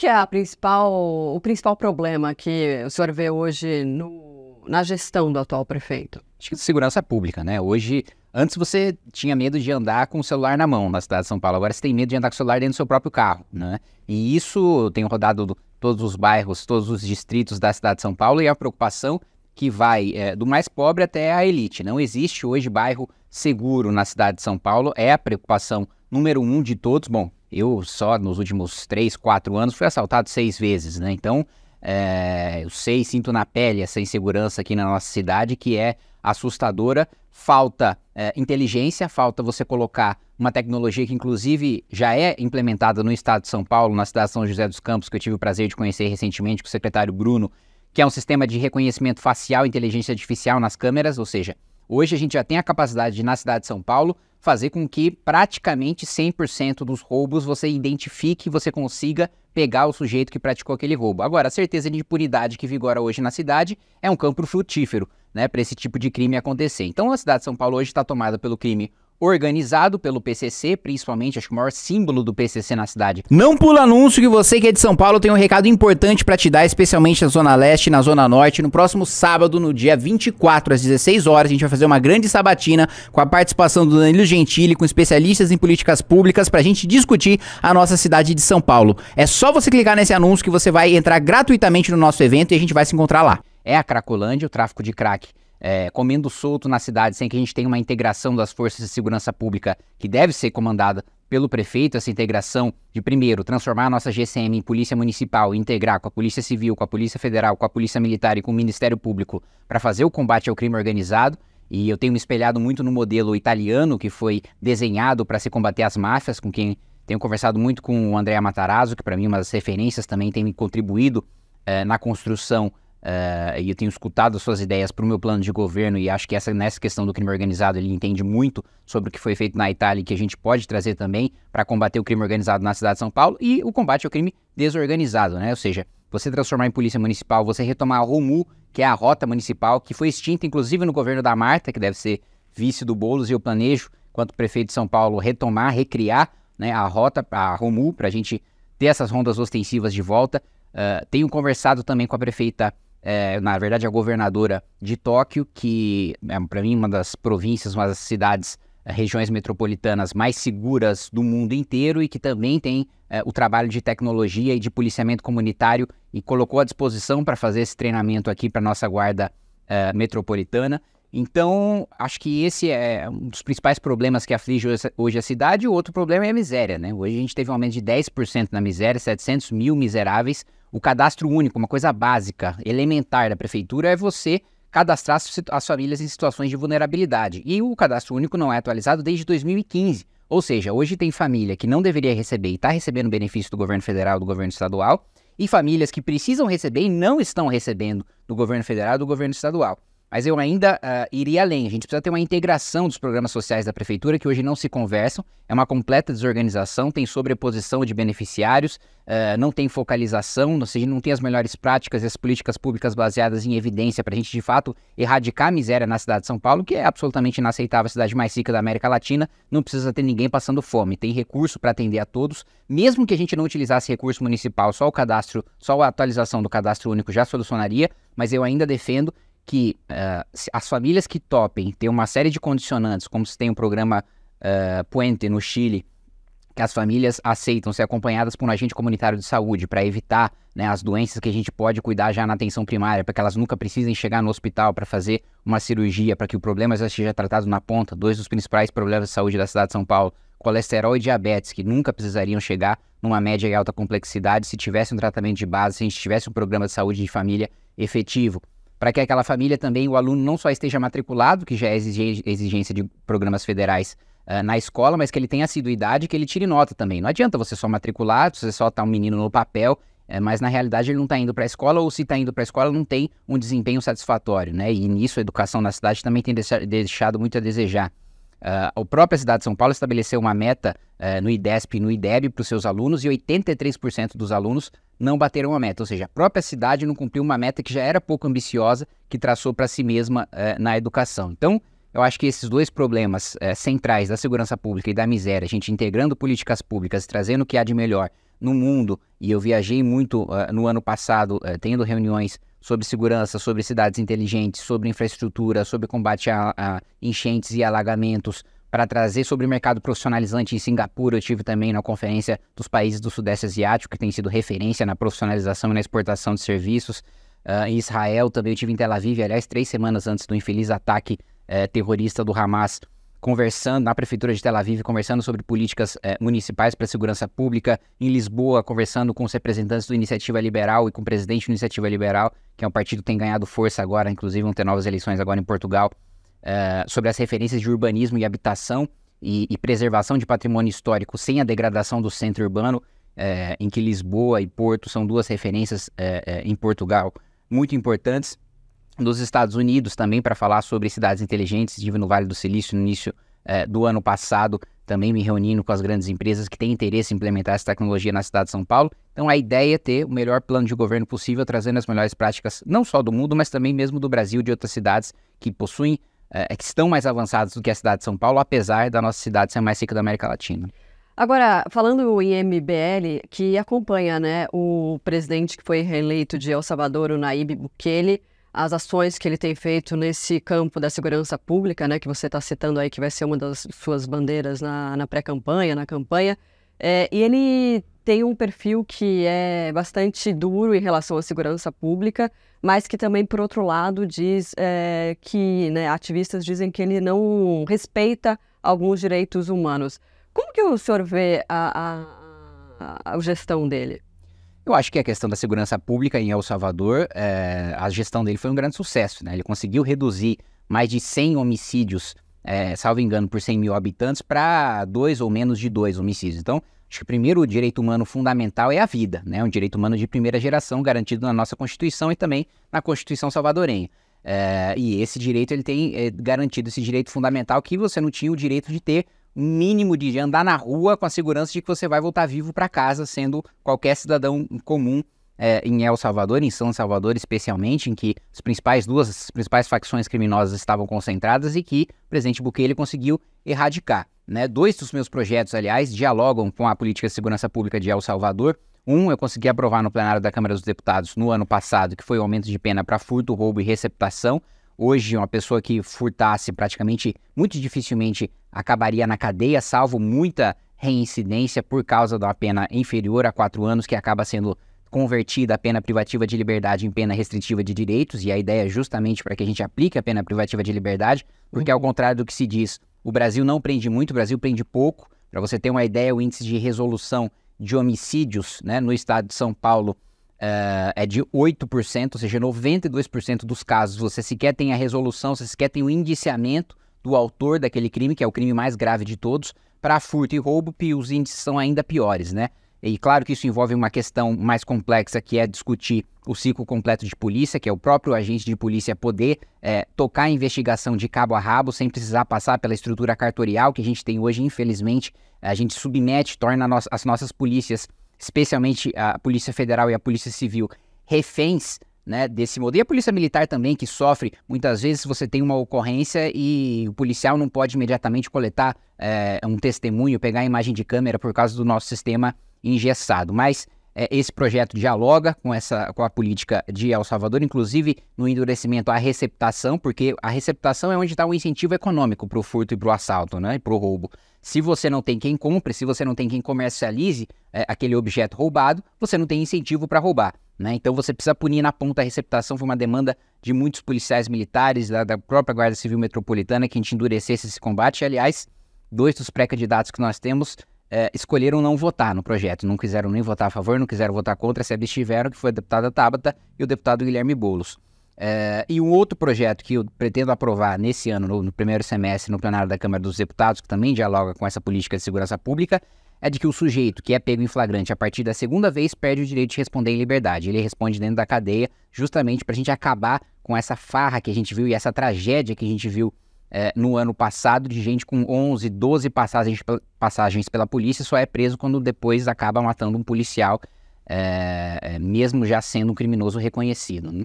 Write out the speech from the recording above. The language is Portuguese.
que é a principal, o principal problema que o senhor vê hoje no, na gestão do atual prefeito? Acho que segurança pública, né? Hoje, antes você tinha medo de andar com o celular na mão na cidade de São Paulo, agora você tem medo de andar com o celular dentro do seu próprio carro, né? E isso tem rodado todos os bairros, todos os distritos da cidade de São Paulo e é a preocupação que vai é, do mais pobre até a elite. Não existe hoje bairro seguro na cidade de São Paulo, é a preocupação número um de todos. Bom, eu só nos últimos 3, 4 anos fui assaltado seis vezes, né? Então, é, eu sei, sinto na pele essa insegurança aqui na nossa cidade que é assustadora. Falta é, inteligência, falta você colocar uma tecnologia que, inclusive, já é implementada no estado de São Paulo, na cidade de São José dos Campos, que eu tive o prazer de conhecer recentemente com o secretário Bruno, que é um sistema de reconhecimento facial, inteligência artificial nas câmeras, ou seja, hoje a gente já tem a capacidade de, na cidade de São Paulo, fazer com que praticamente 100% dos roubos você identifique e você consiga pegar o sujeito que praticou aquele roubo. Agora, a certeza de impunidade que vigora hoje na cidade é um campo frutífero né, para esse tipo de crime acontecer. Então, a cidade de São Paulo hoje está tomada pelo crime organizado pelo PCC, principalmente, acho que o maior símbolo do PCC na cidade. Não pula anúncio que você que é de São Paulo tem um recado importante para te dar, especialmente na Zona Leste e na Zona Norte. No próximo sábado, no dia 24 às 16 horas, a gente vai fazer uma grande sabatina com a participação do Danilo Gentili, com especialistas em políticas públicas, pra gente discutir a nossa cidade de São Paulo. É só você clicar nesse anúncio que você vai entrar gratuitamente no nosso evento e a gente vai se encontrar lá. É a Cracolândia, o tráfico de crack é, comendo solto na cidade, sem que a gente tenha uma integração das forças de segurança pública que deve ser comandada pelo prefeito, essa integração de, primeiro, transformar a nossa GCM em polícia municipal, integrar com a Polícia Civil, com a Polícia Federal, com a Polícia Militar e com o Ministério Público para fazer o combate ao crime organizado. E eu tenho me espelhado muito no modelo italiano que foi desenhado para se combater as máfias, com quem tenho conversado muito com o André Matarazzo, que para mim é uma das referências também tem contribuído eh, na construção Uh, e eu tenho escutado as suas ideias para o meu plano de governo e acho que essa, nessa questão do crime organizado ele entende muito sobre o que foi feito na Itália e que a gente pode trazer também para combater o crime organizado na cidade de São Paulo e o combate ao crime desorganizado, né? Ou seja, você transformar em polícia municipal, você retomar a ROMU, que é a rota municipal, que foi extinta inclusive no governo da Marta, que deve ser vice do Boulos, e eu planejo, quanto prefeito de São Paulo, retomar, recriar né, a rota, a ROMU, para a gente ter essas rondas ostensivas de volta. Uh, tenho conversado também com a prefeita é, na verdade, a governadora de Tóquio, que é, para mim, uma das províncias, uma das cidades, é, regiões metropolitanas mais seguras do mundo inteiro e que também tem é, o trabalho de tecnologia e de policiamento comunitário e colocou à disposição para fazer esse treinamento aqui para nossa guarda é, metropolitana. Então, acho que esse é um dos principais problemas que aflige hoje a cidade. O outro problema é a miséria, né? Hoje a gente teve um aumento de 10% na miséria, 700 mil miseráveis o cadastro único, uma coisa básica, elementar da prefeitura, é você cadastrar as famílias em situações de vulnerabilidade. E o cadastro único não é atualizado desde 2015. Ou seja, hoje tem família que não deveria receber e está recebendo benefício do governo federal, do governo estadual, e famílias que precisam receber e não estão recebendo do governo federal, do governo estadual. Mas eu ainda uh, iria além. A gente precisa ter uma integração dos programas sociais da prefeitura que hoje não se conversam. É uma completa desorganização, tem sobreposição de beneficiários, uh, não tem focalização, ou seja, não tem as melhores práticas e as políticas públicas baseadas em evidência para a gente, de fato, erradicar a miséria na cidade de São Paulo, que é absolutamente inaceitável, a cidade mais rica da América Latina. Não precisa ter ninguém passando fome. Tem recurso para atender a todos. Mesmo que a gente não utilizasse recurso municipal, só o cadastro, só a atualização do cadastro único já solucionaria, mas eu ainda defendo que uh, as famílias que topem ter uma série de condicionantes, como se tem um programa uh, Puente no Chile, que as famílias aceitam ser acompanhadas por um agente comunitário de saúde para evitar né, as doenças que a gente pode cuidar já na atenção primária, para que elas nunca precisem chegar no hospital para fazer uma cirurgia, para que o problema já seja tratado na ponta, dois dos principais problemas de saúde da cidade de São Paulo, colesterol e diabetes, que nunca precisariam chegar numa média e alta complexidade se tivesse um tratamento de base, se a gente tivesse um programa de saúde de família efetivo para que aquela família também, o aluno não só esteja matriculado, que já é exigência de programas federais uh, na escola, mas que ele tenha assiduidade e que ele tire nota também. Não adianta você só matricular, você só tá um menino no papel, uh, mas na realidade ele não está indo para a escola, ou se está indo para a escola, não tem um desempenho satisfatório, né? E nisso a educação na cidade também tem deixado muito a desejar. Uh, a própria cidade de São Paulo estabeleceu uma meta uh, no IDESP e no IDEB para os seus alunos e 83% dos alunos não bateram a meta. Ou seja, a própria cidade não cumpriu uma meta que já era pouco ambiciosa, que traçou para si mesma uh, na educação. Então, eu acho que esses dois problemas eh, centrais da segurança pública e da miséria, a gente integrando políticas públicas, trazendo o que há de melhor no mundo, e eu viajei muito ah, no ano passado, tendo reuniões sobre segurança, sobre cidades inteligentes, sobre infraestrutura, sobre combate a, a enchentes e alagamentos, para trazer sobre o mercado profissionalizante em Singapura. Eu tive também na conferência dos países do Sudeste Asiático, que tem sido referência na profissionalização e na exportação de serviços. Uh, em Israel também eu tive em Tel Aviv, aliás, três semanas antes do infeliz ataque uh, terrorista do Hamas conversando na prefeitura de Tel Aviv, conversando sobre políticas eh, municipais para segurança pública, em Lisboa, conversando com os representantes do Iniciativa Liberal e com o presidente do Iniciativa Liberal, que é um partido que tem ganhado força agora, inclusive vão ter novas eleições agora em Portugal, eh, sobre as referências de urbanismo e habitação e, e, preservação de patrimônio histórico sem a degradação do centro urbano, eh, em que Lisboa e Porto são duas referências em Portugal muito importantes dos Estados Unidos também para falar sobre cidades inteligentes. Estive no Vale do Silício no início é, do ano passado, também me reunindo com as grandes empresas que têm interesse em implementar essa tecnologia na cidade de São Paulo. Então a ideia é ter o melhor plano de governo possível, trazendo as melhores práticas não só do mundo, mas também mesmo do Brasil, de outras cidades que possuem, é, que estão mais avançadas do que a cidade de São Paulo, apesar da nossa cidade ser mais rica da América Latina. Agora, falando em MBL, que acompanha né, o presidente que foi reeleito de El Salvador, o Naíbe Bukele, as ações que ele tem feito nesse campo da segurança pública, né, que você está citando aí, que vai ser uma das suas bandeiras na, na pré-campanha, na campanha. É, e ele tem um perfil que é bastante duro em relação à segurança pública, mas que também, por outro lado, diz é, que né, ativistas dizem que ele não respeita alguns direitos humanos. Como que o senhor vê a, a, a gestão dele? Eu acho que a questão da segurança pública em El Salvador, é, a gestão dele foi um grande sucesso, né? Ele conseguiu reduzir mais de 100 homicídios, é, salvo engano, por 100 mil habitantes, para dois ou menos de dois homicídios. Então, acho que primeiro o direito humano fundamental é a vida, né? Um direito humano de primeira geração garantido na nossa Constituição e também na Constituição salvadorenha. É, e esse direito ele tem é, garantido esse direito fundamental que você não tinha o direito de ter mínimo de andar na rua com a segurança de que você vai voltar vivo para casa, sendo qualquer cidadão comum é, em El Salvador, em São Salvador especialmente, em que as principais duas, as principais facções criminosas estavam concentradas e que o presidente Bukele conseguiu erradicar. Né? Dois dos meus projetos, aliás, dialogam com a política de segurança pública de El Salvador. Um, eu consegui aprovar no plenário da Câmara dos Deputados no ano passado, que foi o aumento de pena para furto, roubo e receptação, Hoje, uma pessoa que furtasse praticamente, muito dificilmente acabaria na cadeia, salvo muita reincidência por causa da pena inferior a quatro anos, que acaba sendo convertida a pena privativa de liberdade em pena restritiva de direitos, e a ideia é justamente para que a gente aplique a pena privativa de liberdade, porque ao contrário do que se diz, o Brasil não prende muito, o Brasil prende pouco. Para você ter uma ideia, o índice de resolução de homicídios né, no estado de São Paulo uh, é de 8%, ou seja, 92% dos casos você sequer tem a resolução, você sequer tem o indiciamento do autor daquele crime, que é o crime mais grave de todos. Para furto e roubo, os índices são ainda piores, né? E claro que isso envolve uma questão mais complexa, que é discutir o ciclo completo de polícia, que é o próprio agente de polícia poder é, tocar a investigação de cabo a rabo sem precisar passar pela estrutura cartorial que a gente tem hoje, infelizmente. A gente submete, torna as nossas polícias especialmente a Polícia Federal e a Polícia Civil, reféns né, desse modelo. E a polícia militar também, que sofre, muitas vezes você tem uma ocorrência e o policial não pode imediatamente coletar é, um testemunho, pegar a imagem de câmera por causa do nosso sistema engessado. Mas é, esse projeto dialoga com, essa, com a política de El Salvador, inclusive no endurecimento à receptação, porque a receptação é onde está o um incentivo econômico para o furto e para o assalto, né? E para o roubo. Se você não tem quem compre, se você não tem quem comercialize é, aquele objeto roubado, você não tem incentivo para roubar. Né? Então você precisa punir na ponta a receptação. Foi uma demanda de muitos policiais militares, da, da própria Guarda Civil Metropolitana, que a gente endurecesse esse combate. Aliás, dois dos pré-candidatos que nós temos é, escolheram não votar no projeto. Não quiseram nem votar a favor, não quiseram votar contra, se abstiveram, que foi a deputada Tabata e o deputado Guilherme Boulos. É, e um outro projeto que eu pretendo aprovar nesse ano, no, no, primeiro semestre, no plenário da Câmara dos Deputados, que também dialoga com essa política de segurança pública, é de que o sujeito que é pego em flagrante a partir da segunda vez perde o direito de responder em liberdade. Ele responde dentro da cadeia, justamente para a gente acabar com essa farra que a gente viu e essa tragédia que a gente viu é, no ano passado de gente com 11, 12 passagens, passagens pela polícia só é preso quando depois acaba matando um policial, é, é mesmo já sendo um criminoso reconhecido. Né?